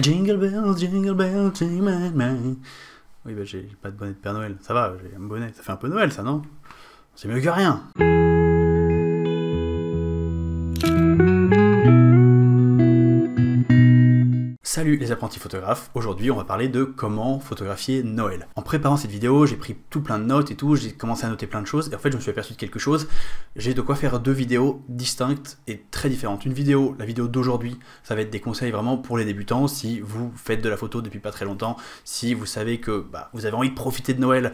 Jingle bells, jingle bells, jingle bells. Oui, bah j'ai pas de bonnet de Père Noël. Ça va, j'ai un bonnet. Ça fait un peu Noël, ça, non C'est mieux que rien. Salut les apprentis photographes, aujourd'hui on va parler de comment photographier Noël. En préparant cette vidéo, j'ai pris tout plein de notes et tout, j'ai commencé à noter plein de choses et en fait je me suis aperçu de quelque chose, j'ai de quoi faire deux vidéos distinctes et très différentes. Une vidéo, la vidéo d'aujourd'hui, ça va être des conseils vraiment pour les débutants si vous faites de la photo depuis pas très longtemps, si vous savez que bah, vous avez envie de profiter de Noël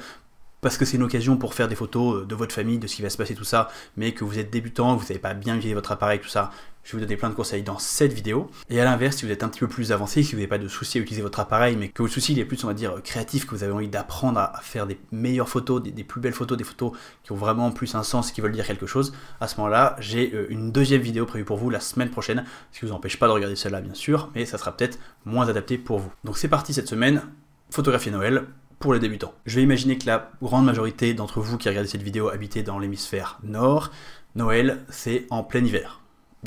parce que c'est une occasion pour faire des photos euh, de votre famille, de ce qui va se passer, tout ça, mais que vous êtes débutant, que vous n'avez pas bien utilisé votre appareil, tout ça, je vais vous donner plein de conseils dans cette vidéo. Et à l'inverse, si vous êtes un petit peu plus avancé, si vous n'avez pas de soucis à utiliser votre appareil, mais que votre souci il est plus, on va dire, euh, créatif, que vous avez envie d'apprendre à faire des meilleures photos, des, plus belles photos, des photos qui ont vraiment plus un sens, qui veulent dire quelque chose, à ce moment-là, j'ai euh, une deuxième vidéo prévue pour vous la semaine prochaine, ce qui ne vous empêche pas de regarder celle-là, bien sûr, mais ça sera peut-être moins adapté pour vous. Donc c'est parti cette semaine, photographie Noël, pour les débutants. Je vais imaginer que la grande majorité d'entre vous qui regardez cette vidéo habitez dans l'hémisphère nord. Noël, c'est en plein hiver.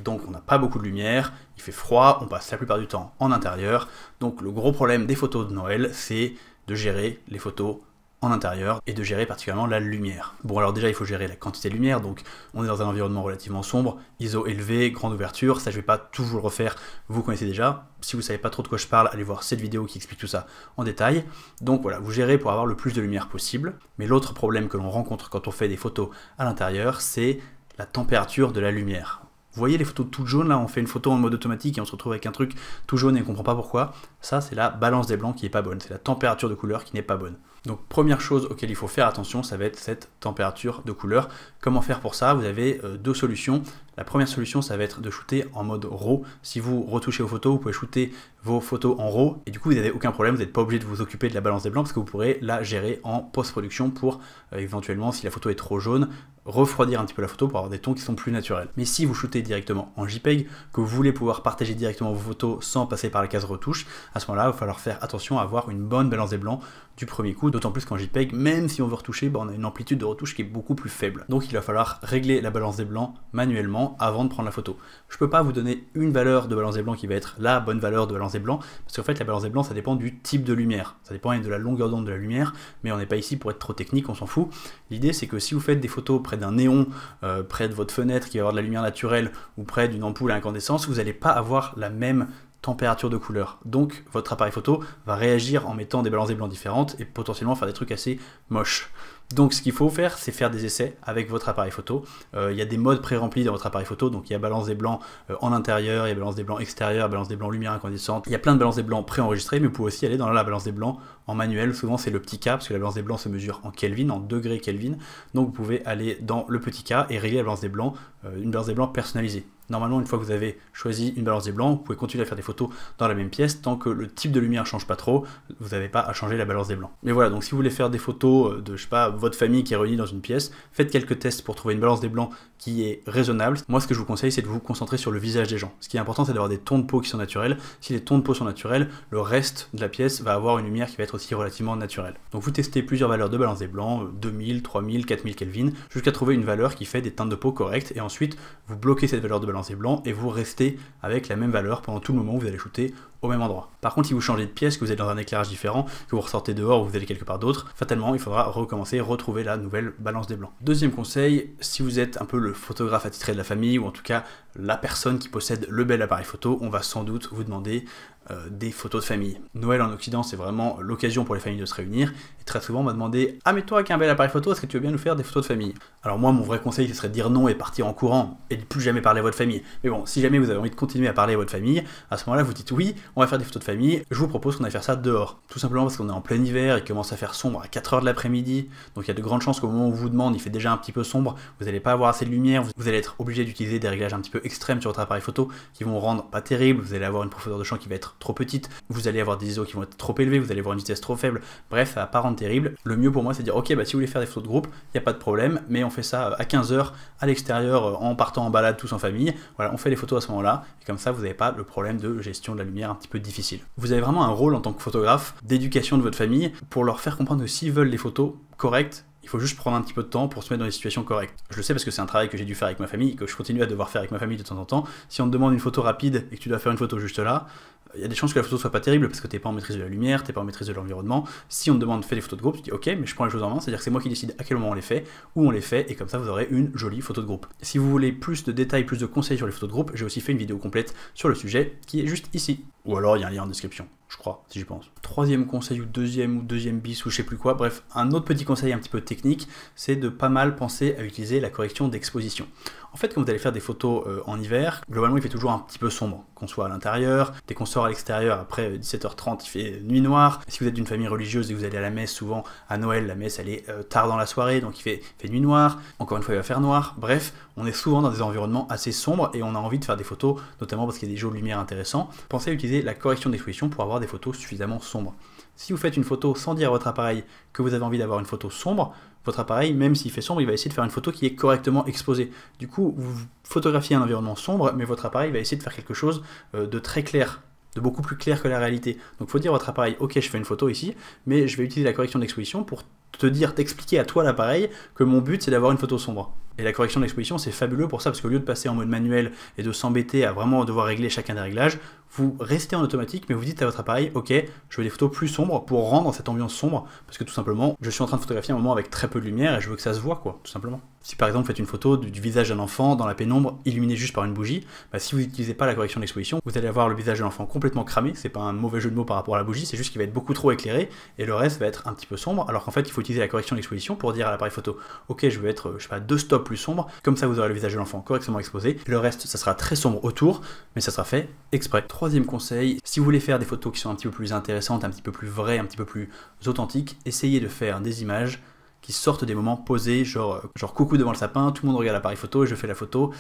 Donc on n'a pas beaucoup de lumière, il fait froid, on passe la plupart du temps en intérieur. Donc le gros problème des photos de Noël, c'est de gérer les photos en intérieur et de gérer particulièrement la lumière. Bon alors déjà il faut gérer la quantité de lumière, donc on est dans un environnement relativement sombre, ISO élevé, grande ouverture, ça je vais pas tout vous le refaire, vous connaissez déjà. Si vous savez pas trop de quoi je parle, allez voir cette vidéo qui explique tout ça en détail. Donc voilà, vous gérez pour avoir le plus de lumière possible. Mais l'autre problème que l'on rencontre quand on fait des photos à l'intérieur, c'est la température de la lumière. Vous voyez les photos toutes jaunes là, on fait une photo en mode automatique et on se retrouve avec un truc tout jaune et on comprend pas pourquoi. Ça c'est la balance des blancs qui est pas bonne, c'est la température de couleur qui n'est pas bonne. Donc première chose auquel il faut faire attention, ça va être cette température de couleur. Comment faire pour ça Vous avez euh, deux solutions. La première solution, ça va être de shooter en mode RAW. Si vous retouchez vos photos, vous pouvez shooter vos photos en RAW et du coup, vous n'avez aucun problème, vous n'êtes pas obligé de vous occuper de la balance des blancs parce que vous pourrez la gérer en post-production pour euh, éventuellement, si la photo est trop jaune, refroidir un petit peu la photo pour avoir des tons qui sont plus naturels. Mais si vous shootez directement en JPEG, que vous voulez pouvoir partager directement vos photos sans passer par la case retouche, à ce moment-là, il va falloir faire attention à avoir une bonne balance des blancs du premier coup, d'autant plus qu'en JPEG, même si on veut retoucher, bah, on a une amplitude de retouche qui est beaucoup plus faible. Donc il va falloir régler la balance des blancs manuellement avant de prendre la photo. Je ne peux pas vous donner une valeur de des blanc qui va être la bonne valeur de des blanc, parce qu'en fait la des blanc ça dépend du type de lumière, ça dépend de la longueur d'onde de la lumière, mais on n'est pas ici pour être trop technique, on s'en fout. L'idée c'est que si vous faites des photos près d'un néon, euh, près de votre fenêtre qui va avoir de la lumière naturelle, ou près d'une ampoule à incandescence, vous n'allez pas avoir la même température de couleur. Donc votre appareil photo va réagir en mettant des balances blancs différentes et potentiellement faire des trucs assez moches. Donc ce qu'il faut faire, c'est faire des essais avec votre appareil photo. Euh, il y a des modes pré-remplis dans votre appareil photo, donc il y a balance des blancs euh, en intérieur, il y a balance des blancs extérieur, balance des blancs lumière incandescente. Il y a plein de balance des blancs pré mais vous pouvez aussi aller dans la balance des blancs en manuel. Souvent c'est le petit K, parce que la balance des blancs se mesure en Kelvin, en degrés Kelvin. Donc vous pouvez aller dans le petit K et régler la balance des blancs, euh, une balance des blancs personnalisée. Normalement, une fois que vous avez choisi une balance des blancs, vous pouvez continuer à faire des photos dans la même pièce tant que le type de lumière ne change pas trop, vous n'avez pas à changer la balance des blancs. Mais voilà, donc si vous voulez faire des photos euh, de, je sais pas, votre famille qui est réunie dans une pièce, faites quelques tests pour trouver une balance des blancs qui est raisonnable. Moi, ce que je vous conseille, c'est de vous concentrer sur le visage des gens. Ce qui est important, c'est d'avoir des tons de peau qui sont naturels. Si les tons de peau sont naturels, le reste de la pièce va avoir une lumière qui va être aussi relativement naturelle. Donc vous testez plusieurs valeurs de balance des blancs, 2000, 3000, 4000 Kelvin, jusqu'à trouver une valeur qui fait des teintes de peau correctes, et ensuite vous bloquez cette valeur de balance et vous restez avec la même valeur pendant tout le moment où vous allez shooter au même endroit. Par contre, si vous changez de pièce, que vous êtes dans un éclairage différent, que vous ressortez dehors ou vous allez quelque part d'autre, fatalement, il faudra recommencer, retrouver la nouvelle balance des blancs. Deuxième conseil, si vous êtes un peu le photographe attitré de la famille ou en tout cas la personne qui possède le bel appareil photo, on va sans doute vous demander euh, des photos de famille. Noël en Occident, c'est vraiment l'occasion pour les familles de se réunir. Et très souvent, on m'a demandé Ah, mais toi, avec un bel appareil photo, est-ce que tu veux bien nous faire des photos de famille Alors, moi, mon vrai conseil, ce serait de dire non et partir en courant et de plus jamais parler à votre famille. Mais bon, si jamais vous avez envie de continuer à parler à votre famille, à ce moment-là, vous dites Oui, on va faire des photos de famille. Je vous propose qu'on aille faire ça dehors. Tout simplement parce qu'on est en plein hiver, il commence à faire sombre à 4 heures de l'après-midi. Donc, il y a de grandes chances qu'au moment où on vous demande, il fait déjà un petit peu sombre, vous n'allez pas avoir assez de lumière, vous allez être obligé d'utiliser des réglages un petit peu extrême extrêmes sur votre appareil photo qui vont rendre pas terrible, vous allez avoir une profondeur de champ qui va être trop petite, vous allez avoir des ISO qui vont être trop élevés, vous allez avoir une vitesse trop faible, bref, ça va pas rendre terrible. Le mieux pour moi c'est de dire ok bah si vous voulez faire des photos de groupe, il n'y a pas de problème, mais on fait ça euh, à 15h à l'extérieur euh, en partant en balade tous en famille. Voilà, on fait les photos à ce moment-là, et comme ça vous n'avez pas le problème de gestion de la lumière un petit peu difficile. Vous avez vraiment un rôle en tant que photographe d'éducation de votre famille pour leur faire comprendre que s'ils veulent des photos correctes, il faut juste prendre un petit peu de temps pour se mettre dans les situations correctes. Je le sais parce que c'est un travail que j'ai dû faire avec ma famille, et que je continue à devoir faire avec ma famille de temps en temps. Si on te demande une photo rapide et que tu dois faire une photo juste là, il y a des chances que la photo soit pas terrible parce que tu n'es pas en maîtrise de la lumière, tu n'es pas en maîtrise de l'environnement. Si on te demande de faire des photos de groupe, tu dis ok, mais je prends les choses en main, c'est-à-dire que c'est moi qui décide à quel moment on les fait, où on les fait, et comme ça vous aurez une jolie photo de groupe. Si vous voulez plus de détails, plus de conseils sur les photos de groupe, j'ai aussi fait une vidéo complète sur le sujet qui est juste ici. Ou alors il y a un lien en description je crois, si j'y pense. Troisième conseil ou deuxième ou deuxième bis ou je sais plus quoi. Bref, un autre petit conseil un petit peu technique, c'est de pas mal penser à utiliser la correction d'exposition. En fait, quand vous allez faire des photos euh, en hiver, globalement il fait toujours un petit peu sombre qu'on soit à l'intérieur. Dès qu'on sort à l'extérieur, après 17h30, euh, il fait euh, nuit noire. Si vous êtes d'une famille religieuse et que vous allez à la messe, souvent à Noël, la messe elle est euh, tard dans la soirée, donc il fait, fait nuit noire. Encore une fois, il va faire noir. Bref, on est souvent dans des environnements assez sombres et on a envie de faire des photos, notamment parce qu'il y a des jeux de lumière intéressants. Pensez à utiliser la correction d'exposition pour avoir des photos suffisamment sombres. Si vous faites une photo sans dire à votre appareil que vous avez envie d'avoir une photo sombre, votre appareil, même s'il fait sombre, il va essayer de faire une photo qui est correctement exposée. Du coup, vous photographiez un environnement sombre, mais votre appareil va essayer de faire quelque chose euh, de très clair de beaucoup plus clair que la réalité. Donc faut dire à votre appareil, ok je fais une photo ici, mais je vais utiliser la correction d'exposition pour te dire, t'expliquer à toi l'appareil que mon but c'est d'avoir une photo sombre. Et la correction d'exposition c'est fabuleux pour ça, parce qu'au lieu de passer en mode manuel et de s'embêter à vraiment devoir régler chacun des réglages, vous restez en automatique, mais vous dites à votre appareil, ok, je veux des photos plus sombres pour rendre cette ambiance sombre, parce que tout simplement, je suis en train de photographier un moment avec très peu de lumière et je veux que ça se voit, quoi, tout simplement. Si par exemple vous faites une photo du, visage d'un enfant dans la pénombre, illuminé juste par une bougie, bah, si vous n'utilisez pas la correction d'exposition, vous allez avoir le visage de l'enfant complètement cramé, c'est pas un mauvais jeu de mots par rapport à la bougie, c'est juste qu'il va être beaucoup trop éclairé, et le reste va être un petit peu sombre, alors qu'en fait, il faut utiliser la correction d'exposition pour dire à l'appareil photo, ok, je veux être, je sais pas, deux stops plus sombre, comme ça vous aurez le visage de l'enfant correctement exposé, le reste, ça sera très sombre autour, mais ça sera fait exprès troisième conseil, si vous voulez faire des photos qui sont un petit peu plus intéressantes, un petit peu plus vraies, un petit peu plus authentiques, essayez de faire des images qui sortent des moments posés, genre, euh, genre coucou devant le sapin, tout le monde regarde l'appareil photo et je fais la photo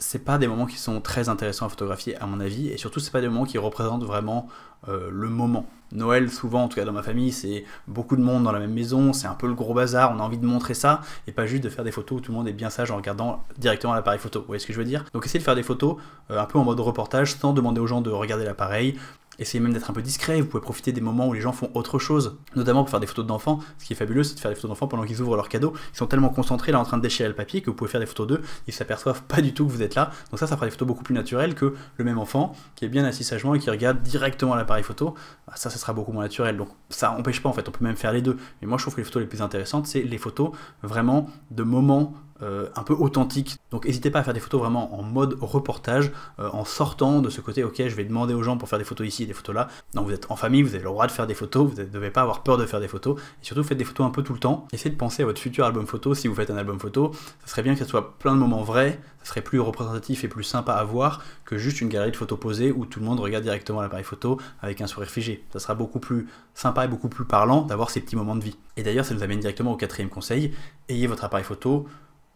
c'est pas des moments qui sont très intéressants à photographier à mon avis et surtout c'est pas des moments qui représentent vraiment euh, le moment. Noël souvent en tout cas dans ma famille c'est beaucoup de monde dans la même maison, c'est un peu le gros bazar, on a envie de montrer ça et pas juste de faire des photos où tout le monde est bien sage en regardant directement l'appareil photo. Vous voyez ce que je veux dire Donc essayez de faire des photos euh, un peu en mode reportage sans demander aux gens de regarder l'appareil, Essayez même d'être un peu discret, vous pouvez profiter des moments où les gens font autre chose, notamment pour faire des photos d'enfants. Ce qui est fabuleux, c'est de faire des photos d'enfants pendant qu'ils ouvrent leurs cadeaux. Ils sont tellement concentrés là en train de déchirer le papier que vous pouvez faire des photos d'eux, ils s'aperçoivent pas du tout que vous êtes là. Donc ça, ça fera des photos beaucoup plus naturelles que le même enfant qui est bien assis sagement et qui regarde directement l'appareil photo. Ah, ça, ça sera beaucoup moins naturel. Donc ça empêche pas en fait, on peut même faire les deux. Mais moi, je trouve que les photos les plus intéressantes, c'est les photos vraiment de moments euh, un peu authentique. Donc n'hésitez pas à faire des photos vraiment en mode reportage, euh, en sortant de ce côté, ok, je vais demander aux gens pour faire des photos ici et des photos là. Non, vous êtes en famille, vous avez le droit de faire des photos, vous ne devez pas avoir peur de faire des photos. Et surtout, faites des photos un peu tout le temps. Essayez de penser à votre futur album photo. Si vous faites un album photo, ça serait bien que ce soit plein de moments vrais, ça serait plus représentatif et plus sympa à voir que juste une galerie de photos posées où tout le monde regarde directement l'appareil photo avec un sourire figé. Ça sera beaucoup plus sympa et beaucoup plus parlant d'avoir ces petits moments de vie. Et d'ailleurs, ça nous amène directement au quatrième conseil. Ayez votre appareil photo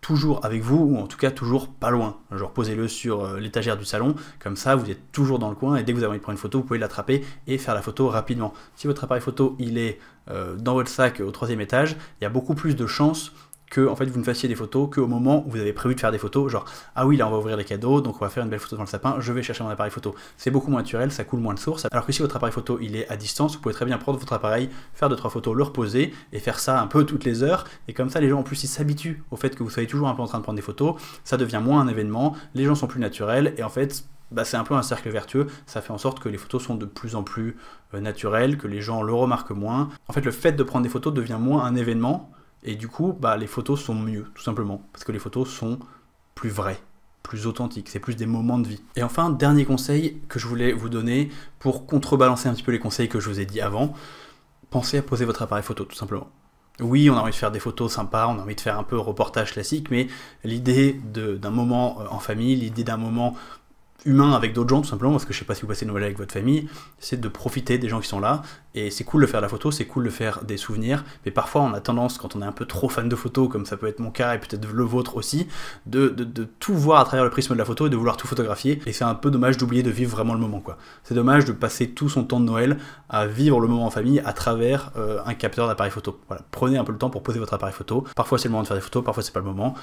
toujours avec vous, ou en tout cas toujours pas loin. Genre posez-le sur euh, l'étagère du salon, comme ça vous êtes toujours dans le coin, et dès que vous avez envie de prendre une photo, vous pouvez l'attraper et faire la photo rapidement. Si votre appareil photo il est euh, dans votre sac au troisième étage, il y a beaucoup plus de chances que en fait vous ne fassiez des photos qu'au moment où vous avez prévu de faire des photos, genre ah oui là on va ouvrir les cadeaux, donc on va faire une belle photo dans le sapin, je vais chercher mon appareil photo. C'est beaucoup moins naturel, ça coule moins de source. Alors que si votre appareil photo il est à distance, vous pouvez très bien prendre votre appareil, faire deux trois photos, le reposer et faire ça un peu toutes les heures. Et comme ça les gens en plus ils s'habituent au fait que vous soyez toujours un peu en train de prendre des photos, ça devient moins un événement, les gens sont plus naturels et en fait bah, c'est un peu un cercle vertueux, ça fait en sorte que les photos sont de plus en plus euh, naturelles, que les gens le remarquent moins. En fait, le fait de prendre des photos devient moins un événement, et du coup, bah, les photos sont mieux, tout simplement, parce que les photos sont plus vraies, plus authentiques, c'est plus des moments de vie. Et enfin, dernier conseil que je voulais vous donner pour contrebalancer un petit peu les conseils que je vous ai dit avant, pensez à poser votre appareil photo, tout simplement. Oui, on a envie de faire des photos sympas, on a envie de faire un peu reportage classique, mais l'idée d'un moment euh, en famille, l'idée d'un moment humain avec d'autres gens, tout simplement, parce que je sais pas si vous passez Noël avec votre famille, c'est de profiter des gens qui sont là. Et c'est cool de faire la photo, c'est cool de faire des souvenirs, mais parfois on a tendance, quand on est un peu trop fan de photos, comme ça peut être mon cas et peut-être le vôtre aussi, de, tout voir à travers le prisme de la photo et de vouloir tout photographier. Et c'est un peu dommage d'oublier de vivre vraiment le moment, quoi. C'est dommage de passer tout son temps de Noël à vivre le moment en famille à travers euh, un capteur d'appareil photo. prenez un peu le temps pour poser votre appareil photo. Parfois c'est le moment de faire des photos, parfois c'est pas le moment.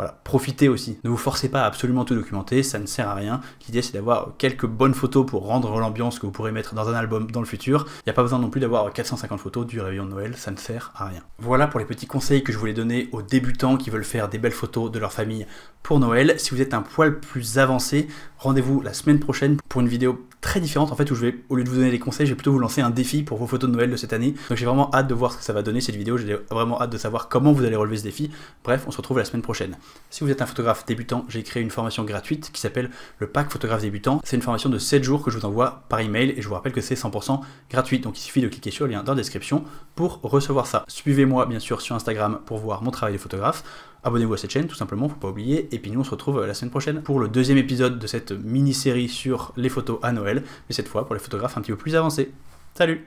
Voilà, profitez aussi. Ne vous forcez pas à absolument tout documenter, ça ne sert à rien. L'idée c'est d'avoir quelques bonnes photos pour rendre l'ambiance que vous pourrez mettre dans un album dans le futur. Il n'y a pas besoin non plus d'avoir 450 photos du réveillon de Noël, ça ne sert à rien. Voilà pour les petits conseils que je voulais donner aux débutants qui veulent faire des belles photos de leur famille pour Noël. Si vous êtes un poil plus avancé, rendez-vous la semaine prochaine pour une vidéo très différente en fait où je vais au lieu de vous donner des conseils, je vais plutôt vous lancer un défi pour vos photos de Noël de cette année. Donc j'ai vraiment hâte de voir ce que ça va donner cette vidéo, j'ai vraiment hâte de savoir comment vous allez relever ce défi. Bref, on se retrouve la semaine prochaine. Si vous êtes un photographe débutant, j'ai créé une formation gratuite qui s'appelle le pack photographe débutant. C'est une formation de 7 jours que je vous envoie par email et je vous rappelle que c'est 100% gratuit. Donc il suffit de cliquer sur le lien dans la description pour recevoir ça. Suivez-moi bien sûr sur Instagram pour voir mon travail de photographe abonnez-vous à cette chaîne tout simplement, faut pas oublier. Et puis nous on se retrouve euh, la semaine prochaine pour le deuxième épisode de cette mini-série sur les photos à Noël, mais cette fois pour les photographes un petit peu plus avancés. Salut